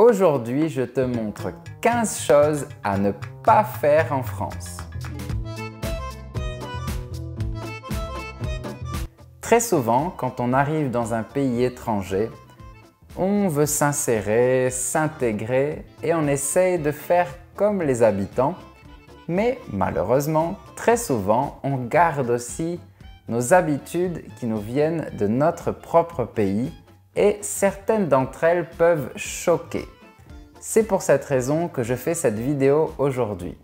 Aujourd'hui, je te montre 15 choses à ne pas faire en France. Très souvent, quand on arrive dans un pays étranger, on veut s'insérer, s'intégrer et on essaye de faire comme les habitants. Mais malheureusement, très souvent, on garde aussi nos habitudes qui nous viennent de notre propre pays et certaines d'entre elles peuvent choquer. C'est pour cette raison que je fais cette vidéo aujourd'hui.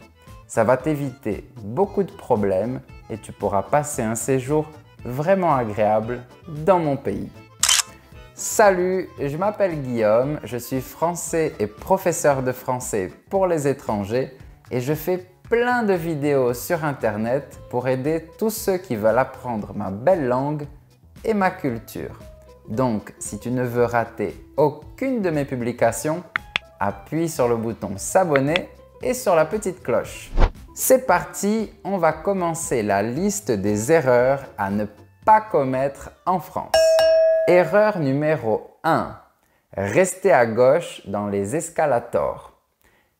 Ça va t'éviter beaucoup de problèmes et tu pourras passer un séjour vraiment agréable dans mon pays. Salut, je m'appelle Guillaume, je suis français et professeur de français pour les étrangers et je fais plein de vidéos sur internet pour aider tous ceux qui veulent apprendre ma belle langue et ma culture. Donc, si tu ne veux rater aucune de mes publications, appuie sur le bouton s'abonner et sur la petite cloche. C'est parti, on va commencer la liste des erreurs à ne pas commettre en France. Erreur numéro 1. Rester à gauche dans les escalators.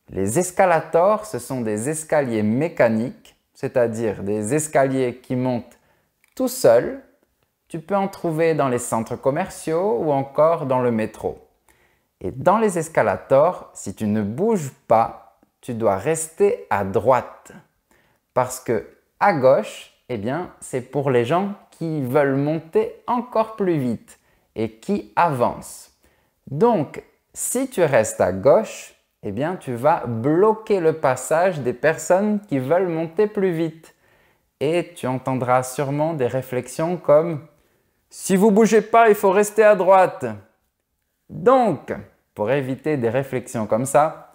Les escalators, ce sont des escaliers mécaniques, c'est-à-dire des escaliers qui montent tout seuls tu peux en trouver dans les centres commerciaux ou encore dans le métro. Et dans les escalators, si tu ne bouges pas, tu dois rester à droite. Parce que à gauche, eh bien, c'est pour les gens qui veulent monter encore plus vite et qui avancent. Donc, si tu restes à gauche, eh bien, tu vas bloquer le passage des personnes qui veulent monter plus vite. Et tu entendras sûrement des réflexions comme si vous bougez pas, il faut rester à droite. Donc, pour éviter des réflexions comme ça,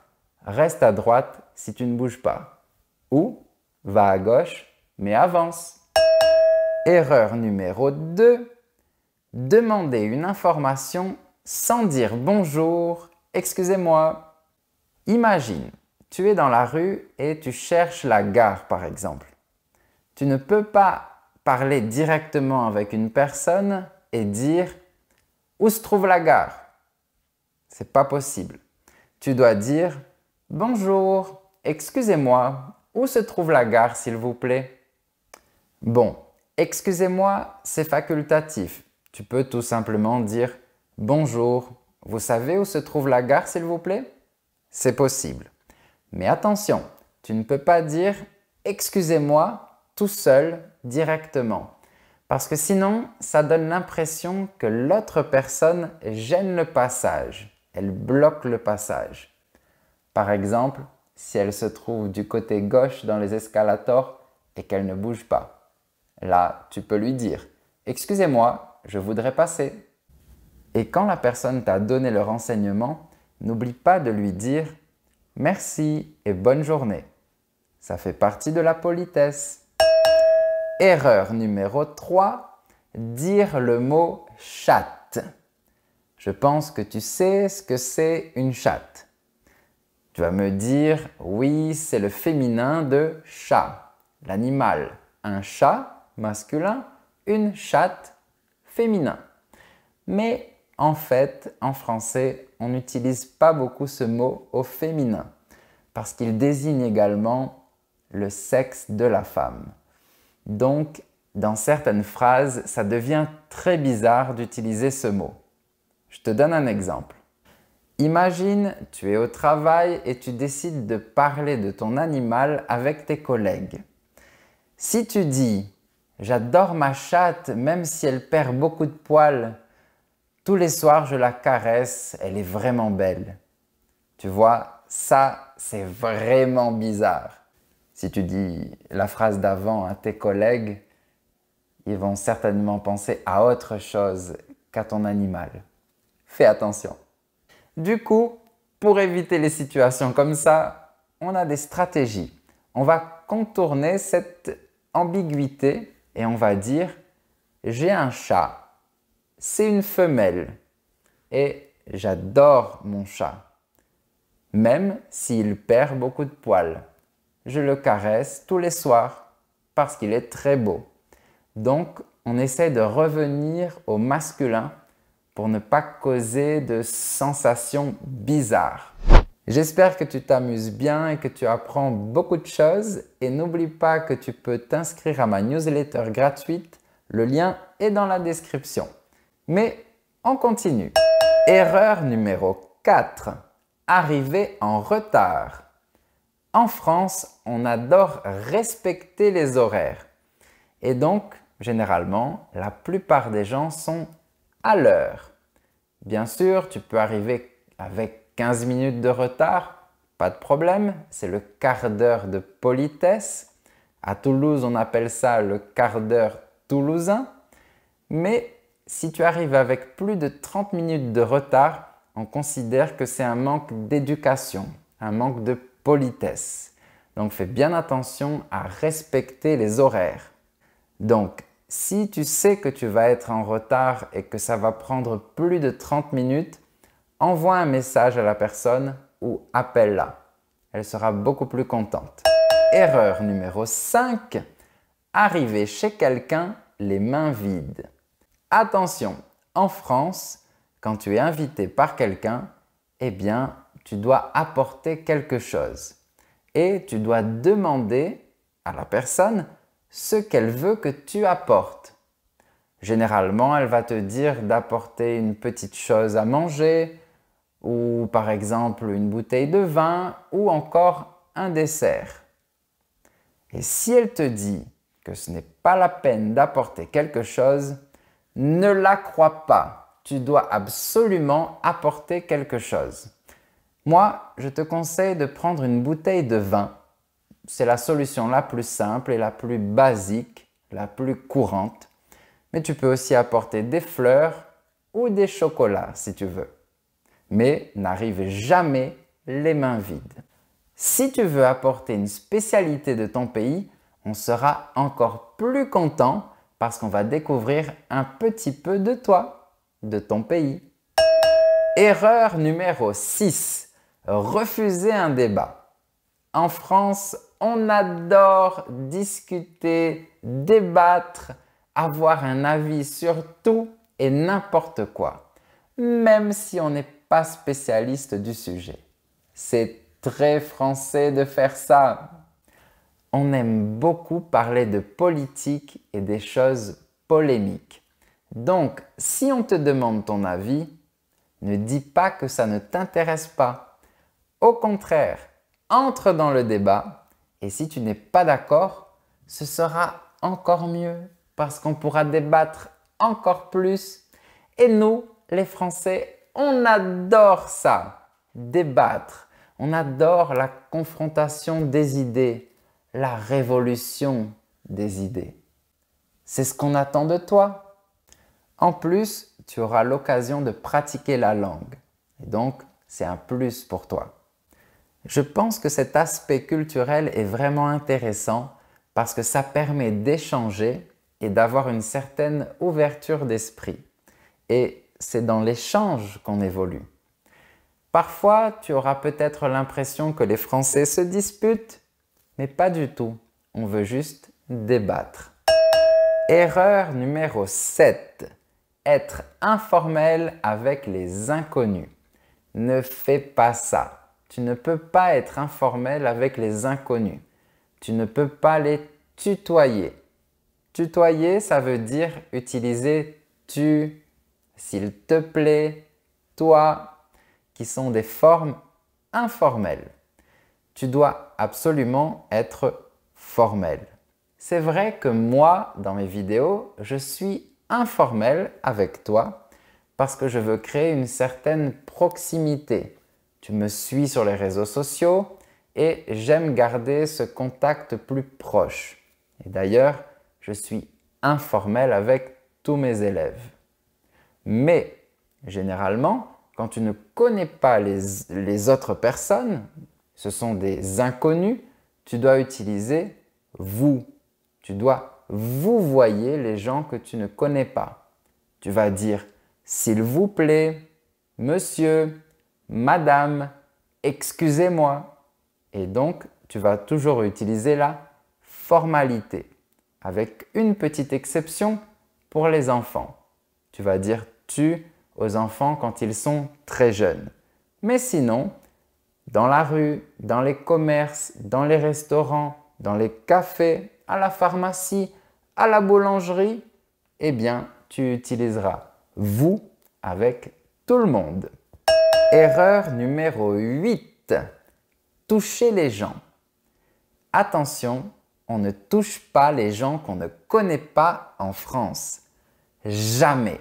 reste à droite si tu ne bouges pas. Ou va à gauche, mais avance. Erreur numéro 2. Demander une information sans dire bonjour, excusez-moi. Imagine, tu es dans la rue et tu cherches la gare par exemple. Tu ne peux pas parler directement avec une personne et dire où se trouve la gare C'est pas possible. Tu dois dire bonjour, excusez-moi, où se trouve la gare s'il vous plaît Bon, excusez-moi, c'est facultatif. Tu peux tout simplement dire bonjour, vous savez où se trouve la gare s'il vous plaît C'est possible. Mais attention, tu ne peux pas dire excusez-moi tout seul, directement. Parce que sinon, ça donne l'impression que l'autre personne gêne le passage, elle bloque le passage. Par exemple, si elle se trouve du côté gauche dans les escalators et qu'elle ne bouge pas. Là, tu peux lui dire ⁇ Excusez-moi, je voudrais passer ⁇ Et quand la personne t'a donné le renseignement, n'oublie pas de lui dire ⁇ Merci et bonne journée ⁇ Ça fait partie de la politesse. Erreur numéro 3, dire le mot chatte. Je pense que tu sais ce que c'est une chatte. Tu vas me dire, oui, c'est le féminin de chat, l'animal. Un chat masculin, une chatte féminin. Mais en fait, en français, on n'utilise pas beaucoup ce mot au féminin parce qu'il désigne également le sexe de la femme. Donc, dans certaines phrases, ça devient très bizarre d'utiliser ce mot. Je te donne un exemple. Imagine, tu es au travail et tu décides de parler de ton animal avec tes collègues. Si tu dis J'adore ma chatte même si elle perd beaucoup de poils, tous les soirs je la caresse, elle est vraiment belle. Tu vois, ça c'est vraiment bizarre si tu dis la phrase d'avant à tes collègues, ils vont certainement penser à autre chose qu'à ton animal. Fais attention. Du coup, pour éviter les situations comme ça, on a des stratégies. On va contourner cette ambiguïté et on va dire j'ai un chat, c'est une femelle et j'adore mon chat, même s'il perd beaucoup de poils je le caresse tous les soirs parce qu'il est très beau. Donc, on essaie de revenir au masculin pour ne pas causer de sensations bizarres. J'espère que tu t'amuses bien et que tu apprends beaucoup de choses et n'oublie pas que tu peux t'inscrire à ma newsletter gratuite, le lien est dans la description. Mais on continue. Erreur numéro 4. Arriver en retard. En France, on adore respecter les horaires. Et donc, généralement, la plupart des gens sont à l'heure. Bien sûr, tu peux arriver avec 15 minutes de retard, pas de problème, c'est le quart d'heure de politesse. À Toulouse, on appelle ça le quart d'heure toulousain. Mais si tu arrives avec plus de 30 minutes de retard, on considère que c'est un manque d'éducation, un manque de politesse. Donc fais bien attention à respecter les horaires. Donc si tu sais que tu vas être en retard et que ça va prendre plus de 30 minutes, envoie un message à la personne ou appelle-la. Elle sera beaucoup plus contente. Erreur numéro 5. Arriver chez quelqu'un les mains vides. Attention, en France, quand tu es invité par quelqu'un, eh bien, tu dois apporter quelque chose et tu dois demander à la personne ce qu'elle veut que tu apportes. Généralement, elle va te dire d'apporter une petite chose à manger, ou par exemple une bouteille de vin, ou encore un dessert. Et si elle te dit que ce n'est pas la peine d'apporter quelque chose, ne la crois pas. Tu dois absolument apporter quelque chose. Moi, je te conseille de prendre une bouteille de vin. C'est la solution la plus simple et la plus basique, la plus courante. Mais tu peux aussi apporter des fleurs ou des chocolats si tu veux. Mais n'arrive jamais les mains vides. Si tu veux apporter une spécialité de ton pays, on sera encore plus content parce qu'on va découvrir un petit peu de toi, de ton pays. Erreur numéro 6 refuser un débat. En France, on adore discuter, débattre, avoir un avis sur tout et n'importe quoi, même si on n'est pas spécialiste du sujet. C'est très français de faire ça. On aime beaucoup parler de politique et des choses polémiques. Donc, si on te demande ton avis, ne dis pas que ça ne t'intéresse pas au contraire, entre dans le débat et si tu n'es pas d'accord, ce sera encore mieux parce qu'on pourra débattre encore plus. Et nous, les Français, on adore ça, débattre. On adore la confrontation des idées, la révolution des idées. C'est ce qu'on attend de toi. En plus, tu auras l'occasion de pratiquer la langue. Et donc, c'est un plus pour toi. Je pense que cet aspect culturel est vraiment intéressant parce que ça permet d'échanger et d'avoir une certaine ouverture d'esprit. Et c'est dans l'échange qu'on évolue. Parfois, tu auras peut-être l'impression que les Français se disputent, mais pas du tout. On veut juste débattre. Erreur numéro 7. Être informel avec les inconnus. Ne fais pas ça. Tu ne peux pas être informel avec les inconnus. Tu ne peux pas les tutoyer. Tutoyer, ça veut dire utiliser tu, s'il te plaît, toi, qui sont des formes informelles. Tu dois absolument être formel. C'est vrai que moi, dans mes vidéos, je suis informel avec toi parce que je veux créer une certaine proximité. Tu me suis sur les réseaux sociaux et j'aime garder ce contact plus proche. Et d'ailleurs, je suis informel avec tous mes élèves. Mais, généralement, quand tu ne connais pas les, autres personnes, ce sont des inconnus, tu dois utiliser vous. Tu dois vous voyez les gens que tu ne connais pas. Tu vas dire s'il vous plaît, monsieur, Madame, excusez-moi. Et donc, tu vas toujours utiliser la formalité, avec une petite exception pour les enfants. Tu vas dire tu aux enfants quand ils sont très jeunes. Mais sinon, dans la rue, dans les commerces, dans les restaurants, dans les cafés, à la pharmacie, à la boulangerie, eh bien, tu utiliseras vous avec tout le monde. Erreur numéro 8. Toucher les gens. Attention, on ne touche pas les gens qu'on ne connaît pas en France. Jamais.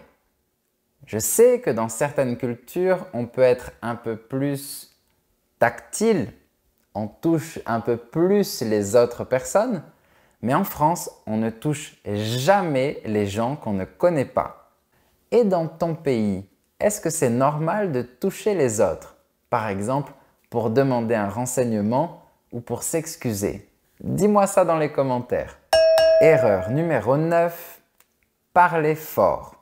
Je sais que dans certaines cultures, on peut être un peu plus tactile, on touche un peu plus les autres personnes, mais en France, on ne touche jamais les gens qu'on ne connaît pas. Et dans ton pays, est-ce que c'est normal de toucher les autres Par exemple, pour demander un renseignement ou pour s'excuser Dis-moi ça dans les commentaires. Erreur numéro 9. Parler fort.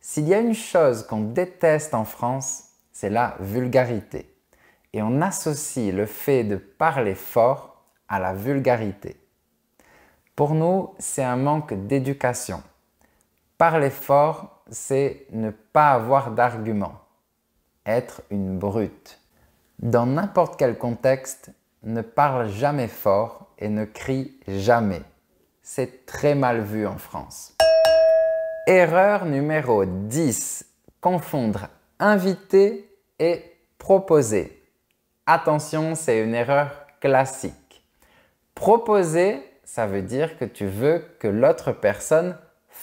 S'il y a une chose qu'on déteste en France, c'est la vulgarité. Et on associe le fait de parler fort à la vulgarité. Pour nous, c'est un manque d'éducation. Parler fort, c'est ne pas avoir d'argument, être une brute. Dans n'importe quel contexte, ne parle jamais fort et ne crie jamais. C'est très mal vu en France. Erreur numéro 10. Confondre inviter et proposer. Attention, c'est une erreur classique. Proposer, ça veut dire que tu veux que l'autre personne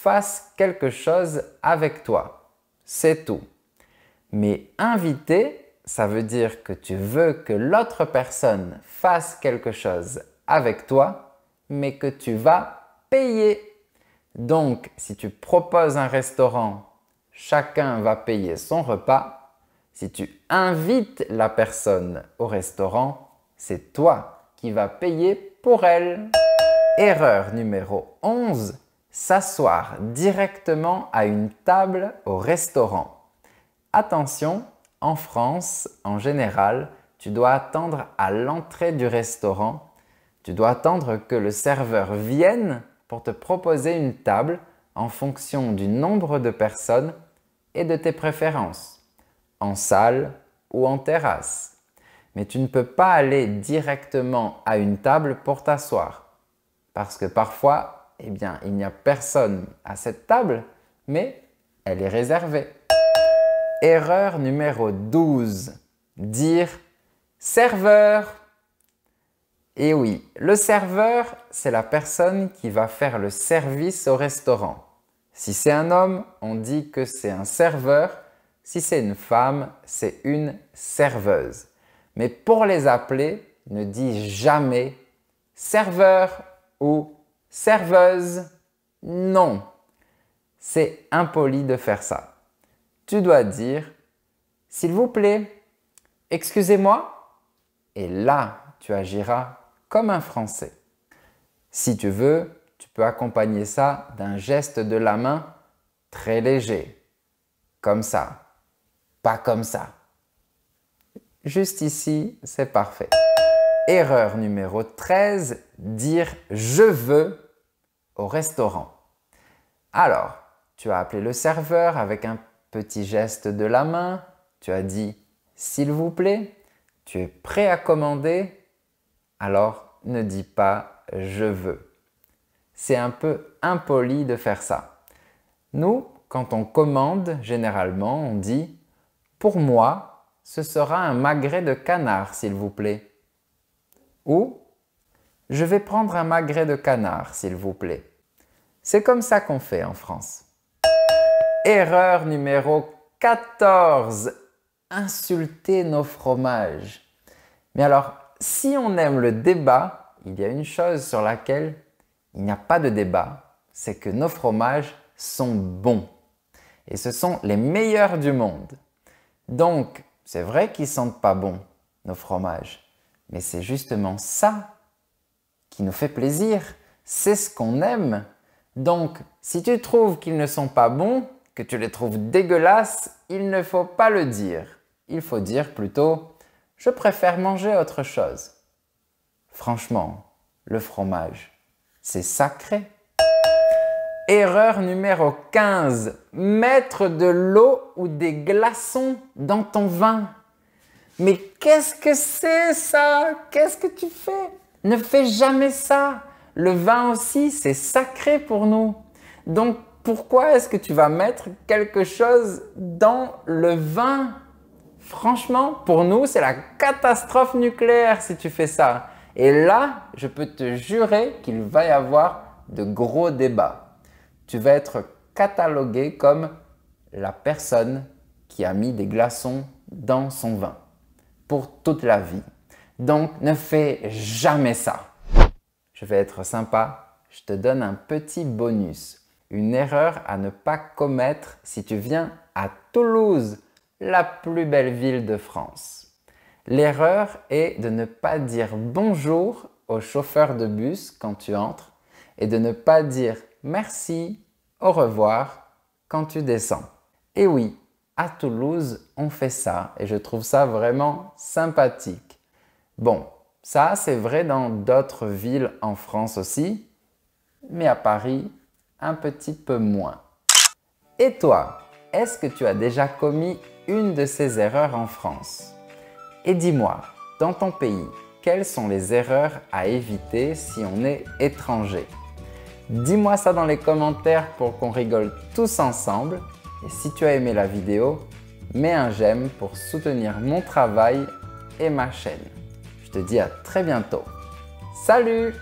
fasse quelque chose avec toi. C'est tout. Mais inviter, ça veut dire que tu veux que l'autre personne fasse quelque chose avec toi, mais que tu vas payer. Donc, si tu proposes un restaurant, chacun va payer son repas. Si tu invites la personne au restaurant, c'est toi qui vas payer pour elle. Erreur numéro 11, S'asseoir directement à une table au restaurant. Attention, en France, en général, tu dois attendre à l'entrée du restaurant. Tu dois attendre que le serveur vienne pour te proposer une table en fonction du nombre de personnes et de tes préférences, en salle ou en terrasse. Mais tu ne peux pas aller directement à une table pour t'asseoir, parce que parfois eh bien, il n'y a personne à cette table, mais elle est réservée. Erreur numéro 12. Dire serveur. Eh oui, le serveur, c'est la personne qui va faire le service au restaurant. Si c'est un homme, on dit que c'est un serveur. Si c'est une femme, c'est une serveuse. Mais pour les appeler, ne dis jamais serveur ou Serveuse, non. C'est impoli de faire ça. Tu dois dire S'il vous plaît, excusez-moi. Et là, tu agiras comme un Français. Si tu veux, tu peux accompagner ça d'un geste de la main très léger. Comme ça. Pas comme ça. Juste ici, c'est parfait. Erreur numéro 13, dire je veux au restaurant. Alors, tu as appelé le serveur avec un petit geste de la main, tu as dit s'il vous plaît, tu es prêt à commander, alors ne dis pas je veux. C'est un peu impoli de faire ça. Nous, quand on commande, généralement, on dit pour moi, ce sera un magret de canard, s'il vous plaît. Ou je vais prendre un magret de canard, s'il vous plaît. C'est comme ça qu'on fait en France. Erreur numéro 14. Insulter nos fromages. Mais alors, si on aime le débat, il y a une chose sur laquelle il n'y a pas de débat, c'est que nos fromages sont bons. Et ce sont les meilleurs du monde. Donc, c'est vrai qu'ils sentent pas bons nos fromages. Mais c'est justement ça qui nous fait plaisir. C'est ce qu'on aime. Donc, si tu trouves qu'ils ne sont pas bons, que tu les trouves dégueulasses, il ne faut pas le dire. Il faut dire plutôt je préfère manger autre chose. Franchement, le fromage, c'est sacré. Erreur numéro 15. Mettre de l'eau ou des glaçons dans ton vin. Mais qu'est-ce que c'est ça Qu'est-ce que tu fais ne fais jamais ça. Le vin aussi, c'est sacré pour nous. Donc pourquoi est-ce que tu vas mettre quelque chose dans le vin Franchement, pour nous, c'est la catastrophe nucléaire si tu fais ça. Et là, je peux te jurer qu'il va y avoir de gros débats. Tu vas être catalogué comme la personne qui a mis des glaçons dans son vin pour toute la vie. Donc ne fais jamais ça. Je vais être sympa, je te donne un petit bonus. Une erreur à ne pas commettre si tu viens à Toulouse, la plus belle ville de France. L'erreur est de ne pas dire bonjour au chauffeur de bus quand tu entres et de ne pas dire merci, au revoir quand tu descends. Et oui, à Toulouse, on fait ça et je trouve ça vraiment sympathique. Bon, ça c'est vrai dans d'autres villes en France aussi, mais à Paris, un petit peu moins. Et toi, est-ce que tu as déjà commis une de ces erreurs en France Et dis-moi, dans ton pays, quelles sont les erreurs à éviter si on est étranger Dis-moi ça dans les commentaires pour qu'on rigole tous ensemble. Et si tu as aimé la vidéo, mets un j'aime pour soutenir mon travail et ma chaîne te dis à très bientôt. Salut